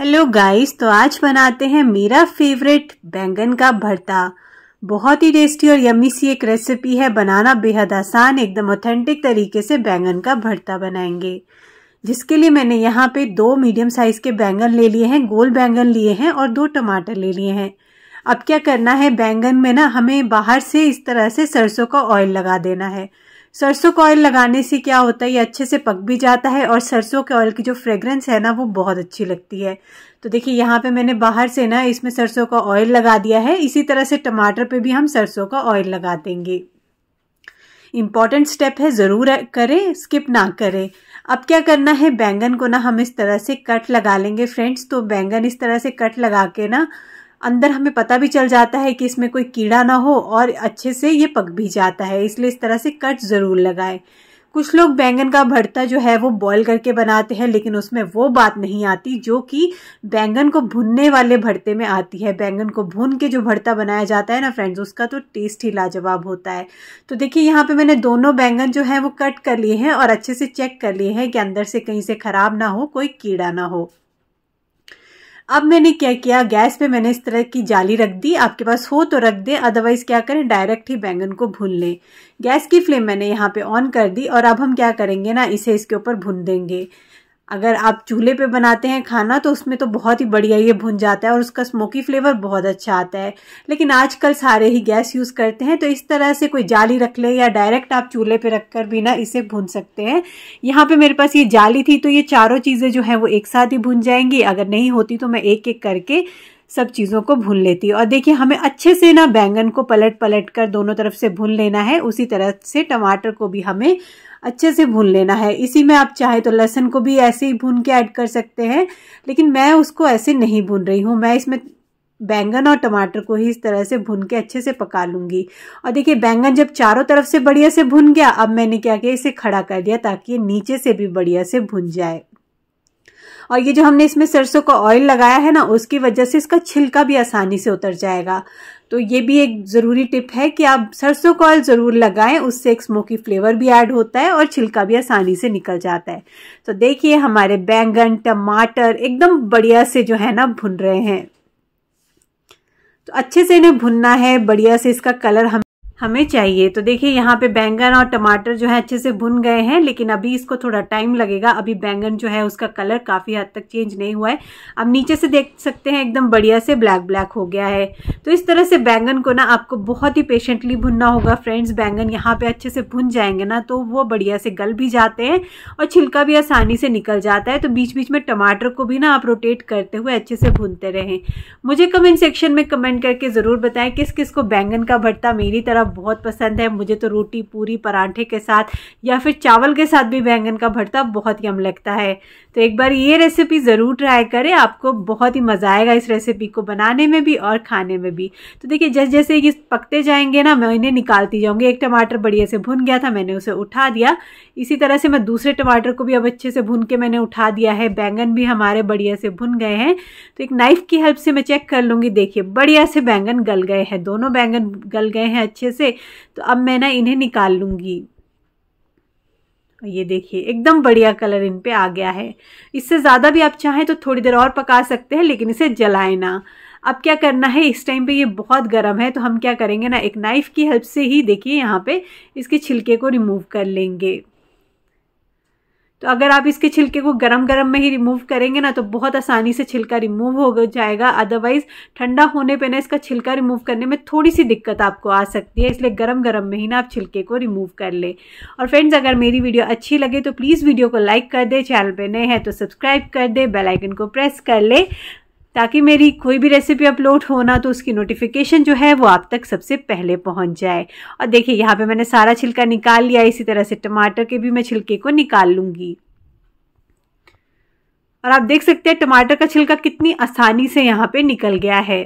hello guys तो आज बनाते हैं मेरा फेवरेट बैंगन का भरता बहुत ही टेस्टी और यम्मी सी एक रेसिपी है बनाना बेहद आसान एकदम ऑथेंटिक तरीके से बैंगन का भरता बनाएंगे जिसके लिए मैंने यहाँ पे दो मीडियम साइज के बैंगन ले लिए हैं गोल बैंगन लिए हैं और दो टमाटर ले लिए हैं अब क्या करना है बैंगन में ना हमें बाहर से इस तरह से सरसों का ऑयल लगा देना है सरसों का ऑयल लगाने से क्या होता है ये अच्छे से पक भी जाता है और सरसों के ऑयल की जो फ्रेग्रेंस है ना वो बहुत अच्छी लगती है तो देखिए यहाँ पे मैंने बाहर से ना इसमें सरसों का ऑयल लगा दिया है इसी तरह से टमाटर पे भी हम सरसों का ऑयल लगा देंगे इम्पॉर्टेंट स्टेप है ज़रूर करें स्किप ना करें अब क्या करना है बैंगन को ना हम इस तरह से कट लगा लेंगे फ्रेंड्स तो बैंगन इस तरह से कट लगा के ना अंदर हमें पता भी चल जाता है कि इसमें कोई कीड़ा ना हो और अच्छे से ये पक भी जाता है इसलिए इस तरह से कट ज़रूर लगाएं कुछ लोग बैंगन का भरता जो है वो बॉईल करके बनाते हैं लेकिन उसमें वो बात नहीं आती जो कि बैंगन को भुनने वाले भरते में आती है बैंगन को भून के जो भरता बनाया जाता है ना फ्रेंड्स उसका तो टेस्ट ही लाजवाब होता है तो देखिए यहाँ पे मैंने दोनों बैंगन जो है वो कट कर लिए हैं और अच्छे से चेक कर लिए हैं कि अंदर से कहीं से ख़राब ना हो कोई कीड़ा ना हो अब मैंने क्या किया गैस पे मैंने इस तरह की जाली रख दी आपके पास हो तो रख दें अदरवाइज़ क्या करें डायरेक्ट ही बैंगन को भून लें गैस की फ्लेम मैंने यहाँ पे ऑन कर दी और अब हम क्या करेंगे ना इसे इसके ऊपर भून देंगे अगर आप चूल्हे पे बनाते हैं खाना तो उसमें तो बहुत ही बढ़िया ये भुन जाता है और उसका स्मोकी फ्लेवर बहुत अच्छा आता है लेकिन आजकल सारे ही गैस यूज़ करते हैं तो इस तरह से कोई जाली रख ले या डायरेक्ट आप चूल्हे पे रखकर भी ना इसे भून सकते हैं यहाँ पे मेरे पास ये जाली थी तो ये चारों चीज़ें जो हैं वो एक साथ ही भुन जाएंगी अगर नहीं होती तो मैं एक एक करके सब चीज़ों को भून लेती और देखिए हमें अच्छे से ना बैंगन को पलट पलट कर दोनों तरफ से भून लेना है उसी तरह से टमाटर को भी हमें अच्छे से भून लेना है इसी में आप चाहे तो लहसुन को भी ऐसे ही भून के ऐड कर सकते हैं लेकिन मैं उसको ऐसे नहीं भून रही हूँ मैं इसमें बैंगन और टमाटर को ही इस तरह से भून के अच्छे से पका लूँगी और देखिए बैंगन जब चारों तरफ से बढ़िया से भून गया अब मैंने क्या किया इसे खड़ा कर दिया ताकि ये नीचे से भी बढ़िया से भून जाए और ये जो हमने इसमें सरसों का ऑयल लगाया है ना उसकी वजह से इसका छिलका भी आसानी से उतर जाएगा तो ये भी एक ज़रूरी टिप है कि आप सरसों का ऑयल ज़रूर लगाएं उससे एक स्मोकी फ्लेवर भी ऐड होता है और छिलका भी आसानी से निकल जाता है तो देखिए हमारे बैंगन टमाटर एकदम बढ़िया से जो है ना भुन रहे हैं तो अच्छे से इन्हें भुनना है बढ़िया से इसका कलर हम हमें चाहिए तो देखिए यहाँ पे बैंगन और टमाटर जो है अच्छे से भुन गए हैं लेकिन अभी इसको थोड़ा टाइम लगेगा अभी बैंगन जो है उसका कलर काफ़ी हद तक चेंज नहीं हुआ है अब नीचे से देख सकते हैं एकदम बढ़िया से ब्लैक ब्लैक हो गया है तो इस तरह से बैंगन को ना आपको बहुत ही पेशेंटली भुनना होगा फ्रेंड्स बैंगन यहाँ पर अच्छे से भुन जाएंगे ना तो वो बढ़िया से गल भी जाते हैं और छिलका भी आसानी से निकल जाता है तो बीच बीच में टमाटर को भी ना आप रोटेट करते हुए अच्छे से भूनते रहें मुझे कमेंट सेक्शन में कमेंट करके ज़रूर बताएं किस किस को बैंगन का भट्टा मेरी तरफ बहुत पसंद है मुझे तो रोटी पूरी परांठे के साथ या फिर चावल के साथ भी बैंगन का भरता बहुत यम लगता है तो एक बार ये रेसिपी ज़रूर ट्राई करें आपको बहुत ही मज़ा आएगा इस रेसिपी को बनाने में भी और खाने में भी तो देखिए जैसे जैसे ये पकते जाएंगे ना मैं इन्हें निकालती जाऊँगी एक टमाटर बढ़िया से भुन गया था मैंने उसे उठा दिया इसी तरह से मैं दूसरे टमाटर को भी अब अच्छे से भून के मैंने उठा दिया है बैंगन भी हमारे बढ़िया से भुन गए हैं तो एक नाइफ़ की हेल्प से मैं चेक कर लूँगी देखिए बढ़िया से बैंगन गल गए हैं दोनों बैंगन गल गए हैं अच्छे से तो अब मैं ना इन्हें निकाल लूँगी ये देखिए एकदम बढ़िया कलर इन पे आ गया है इससे ज़्यादा भी आप चाहें तो थोड़ी देर और पका सकते हैं लेकिन इसे जलाए ना अब क्या करना है इस टाइम पे ये बहुत गर्म है तो हम क्या करेंगे ना एक नाइफ़ की हेल्प से ही देखिए यहाँ पे इसके छिलके को रिमूव कर लेंगे तो अगर आप इसके छिलके को गरम गरम में ही रिमूव करेंगे ना तो बहुत आसानी से छिलका रिमूव हो जाएगा अदरवाइज़ ठंडा होने पे ना इसका छिलका रिमूव करने में थोड़ी सी दिक्कत आपको आ सकती है इसलिए गरम गरम में ही ना आप छिलके को रिमूव कर लें और फ्रेंड्स अगर मेरी वीडियो अच्छी लगे तो प्लीज़ वीडियो को लाइक कर दे चैनल पर नए हैं तो सब्सक्राइब कर दे बेलाइकन को प्रेस कर ले ताकि मेरी कोई भी रेसिपी अपलोड हो ना तो उसकी नोटिफिकेशन जो है वो आप तक सबसे पहले पहुंच जाए और देखिए यहाँ पे मैंने सारा छिलका निकाल लिया इसी तरह से टमाटर के भी मैं छिलके को निकाल लूँगी और आप देख सकते हैं टमाटर का छिलका कितनी आसानी से यहाँ पे निकल गया है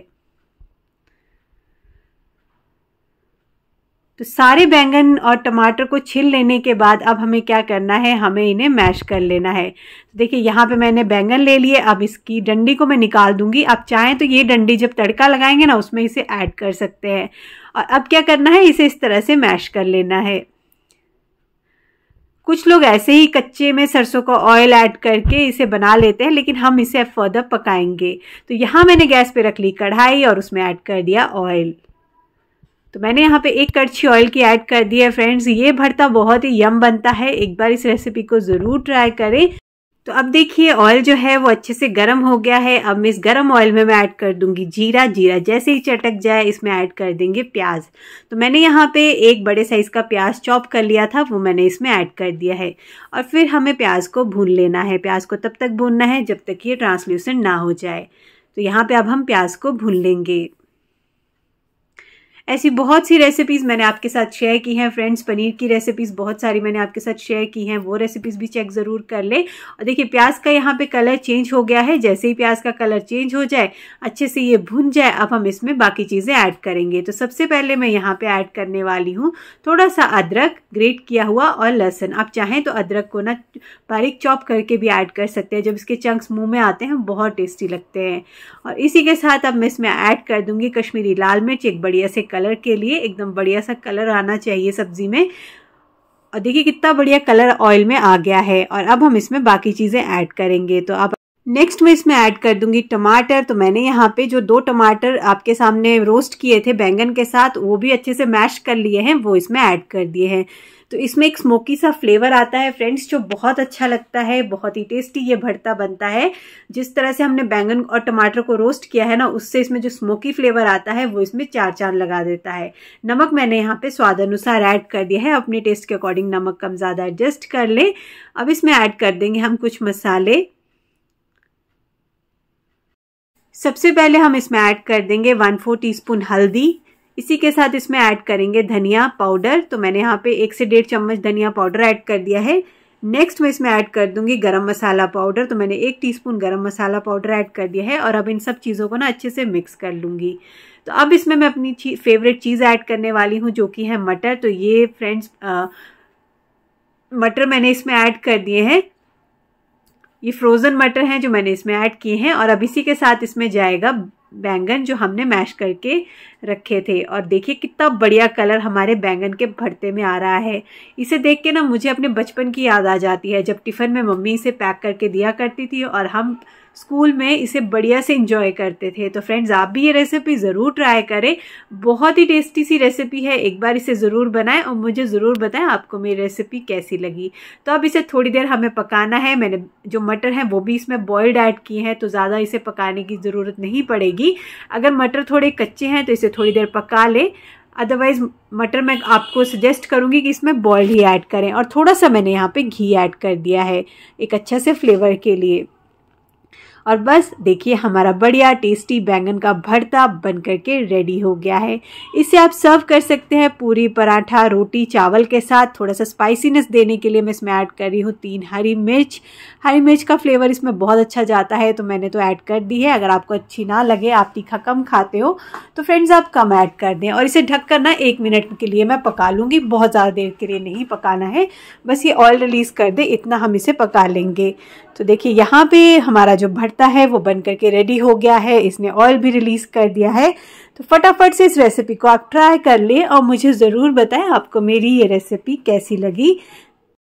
तो सारे बैंगन और टमाटर को छिल लेने के बाद अब हमें क्या करना है हमें इन्हें मैश कर लेना है देखिए यहाँ पे मैंने बैंगन ले लिए अब इसकी डंडी को मैं निकाल दूंगी आप चाहें तो ये डंडी जब तड़का लगाएंगे ना उसमें इसे ऐड कर सकते हैं और अब क्या करना है इसे इस तरह से मैश कर लेना है कुछ लोग ऐसे ही कच्चे में सरसों का ऑयल ऐड करके इसे बना लेते हैं लेकिन हम इसे फर्दर पकाएंगे तो यहाँ मैंने गैस पे रख ली कढ़ाई और उसमें ऐड कर दिया ऑयल तो मैंने यहाँ पे एक कड़छी ऑयल की ऐड कर दी है फ्रेंड्स ये भरता बहुत ही यम बनता है एक बार इस रेसिपी को ज़रूर ट्राई करें तो अब देखिए ऑयल जो है वो अच्छे से गर्म हो गया है अब मैं इस गर्म ऑयल में मैं ऐड कर दूंगी जीरा जीरा जैसे ही चटक जाए इसमें ऐड कर देंगे प्याज तो मैंने यहाँ पे एक बड़े साइज़ का प्याज चॉप कर लिया था वो मैंने इसमें ऐड कर दिया है और फिर हमें प्याज को भून लेना है प्याज को तब तक भूनना है जब तक ये ट्रांसल्यूसेंट ना हो जाए तो यहाँ पर अब हम प्याज को भून लेंगे ऐसी बहुत सी रेसिपीज़ मैंने आपके साथ शेयर की हैं फ्रेंड्स पनीर की रेसिपीज़ बहुत सारी मैंने आपके साथ शेयर की हैं वो रेसिपीज़ भी चेक ज़रूर कर लें और देखिए प्याज का यहाँ पे कलर चेंज हो गया है जैसे ही प्याज का कलर चेंज हो जाए अच्छे से ये भुन जाए अब हम इसमें बाकी चीज़ें ऐड करेंगे तो सबसे पहले मैं यहाँ पर ऐड करने वाली हूँ थोड़ा सा अदरक ग्रेट किया हुआ और लहसुन आप चाहें तो अदरक को ना बारीक चॉप करके भी ऐड कर सकते हैं जब इसके चंक्स मुंह में आते हैं बहुत टेस्टी लगते हैं और इसी के साथ अब मैं इसमें ऐड कर दूंगी कश्मीरी लाल मिर्च एक बढ़िया से कलर के लिए एकदम बढ़िया सा कलर आना चाहिए सब्ज़ी में और देखिए कितना बढ़िया कलर ऑयल में आ गया है और अब हम इसमें बाकी चीज़ें ऐड करेंगे तो आप नेक्स्ट मैं इसमें ऐड कर दूंगी टमाटर तो मैंने यहाँ पे जो दो टमाटर आपके सामने रोस्ट किए थे बैंगन के साथ वो भी अच्छे से मैश कर लिए हैं वो इसमें ऐड कर दिए हैं तो इसमें एक स्मोकी सा फ्लेवर आता है फ्रेंड्स जो बहुत अच्छा लगता है बहुत ही टेस्टी ये भरता बनता है जिस तरह से हमने बैंगन और टमाटर को रोस्ट किया है ना उससे इसमें जो स्मोकी फ्लेवर आता है वो इसमें चार चांद लगा देता है नमक मैंने यहाँ पे स्वाद अनुसार ऐड कर दिया है अपने टेस्ट के अकॉर्डिंग नमक कम ज़्यादा एडजस्ट कर लें अब इसमें ऐड कर देंगे हम कुछ मसाले सबसे पहले हम इसमें ऐड कर देंगे वन फोर टीस्पून हल्दी इसी के साथ इसमें ऐड करेंगे धनिया पाउडर तो मैंने यहाँ पे एक से डेढ़ चम्मच धनिया पाउडर ऐड कर दिया है नेक्स्ट मैं इसमें ऐड कर दूंगी गरम मसाला पाउडर तो मैंने एक टीस्पून गरम मसाला पाउडर ऐड कर दिया है और अब इन सब चीज़ों को ना अच्छे से मिक्स कर लूँगी तो अब इसमें मैं अपनी ची, फेवरेट चीज़ ऐड करने वाली हूँ जो कि है मटर तो ये फ्रेंड्स मटर मैंने इसमें ऐड कर दिए हैं ये फ्रोज़न मटर हैं जो मैंने इसमें ऐड किए हैं और अब इसी के साथ इसमें जाएगा बैंगन जो हमने मैश करके रखे थे और देखिए कितना बढ़िया कलर हमारे बैंगन के भरते में आ रहा है इसे देख के ना मुझे अपने बचपन की याद आ जाती है जब टिफ़िन में मम्मी इसे पैक करके दिया करती थी और हम स्कूल में इसे बढ़िया से इंजॉय करते थे तो फ्रेंड्स आप भी ये रेसिपी ज़रूर ट्राई करें बहुत ही टेस्टी सी रेसिपी है एक बार इसे ज़रूर बनाएं और मुझे ज़रूर बताएं आपको मेरी रेसिपी कैसी लगी तो अब इसे थोड़ी देर हमें पकाना है मैंने जो मटर हैं वो भी इसमें बॉयल्ड ऐड किए हैं तो ज़्यादा इसे पकाने की ज़रूरत नहीं पड़ेगी अगर मटर थोड़े कच्चे हैं तो इसे थोड़ी देर पका लें अदरवाइज़ मटर मैं आपको सजेस्ट करूँगी कि इसमें बॉयल ही ऐड करें और थोड़ा सा मैंने यहाँ पे घी ऐड कर दिया है एक अच्छा से फ्लेवर के लिए और बस देखिए हमारा बढ़िया टेस्टी बैंगन का भरता बन करके रेडी हो गया है इसे आप सर्व कर सकते हैं पूरी पराठा रोटी चावल के साथ थोड़ा सा स्पाइसीनेस देने के लिए मैं इसमें ऐड कर रही हूँ तीन हरी मिर्च हरी मिर्च का फ्लेवर इसमें बहुत अच्छा जाता है तो मैंने तो ऐड कर दी है अगर आपको अच्छी ना लगे आप तीखा कम खाते हो तो फ्रेंड्स आप कम ऐड कर दें और इसे ढक कर ना एक मिनट के लिए मैं पका लूँगी बहुत ज़्यादा देर के लिए नहीं पकाना है बस ये ऑयल रिलीज़ कर दे इतना हम इसे पका लेंगे तो देखिए यहाँ पर हमारा जो भरता रायता है वो बन करके रेडी हो गया है इसने ऑयल भी रिलीज़ कर दिया है तो फटाफट से इस रेसिपी को आप ट्राई कर लें और मुझे ज़रूर बताएं आपको मेरी ये रेसिपी कैसी लगी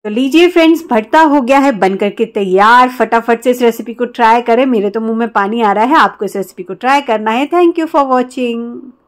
तो लीजिए फ्रेंड्स भरता हो गया है बन करके तैयार फटाफट से इस रेसिपी को ट्राई करें मेरे तो मुंह में पानी आ रहा है आपको इस रेसिपी को ट्राई करना है थैंक यू फॉर वॉचिंग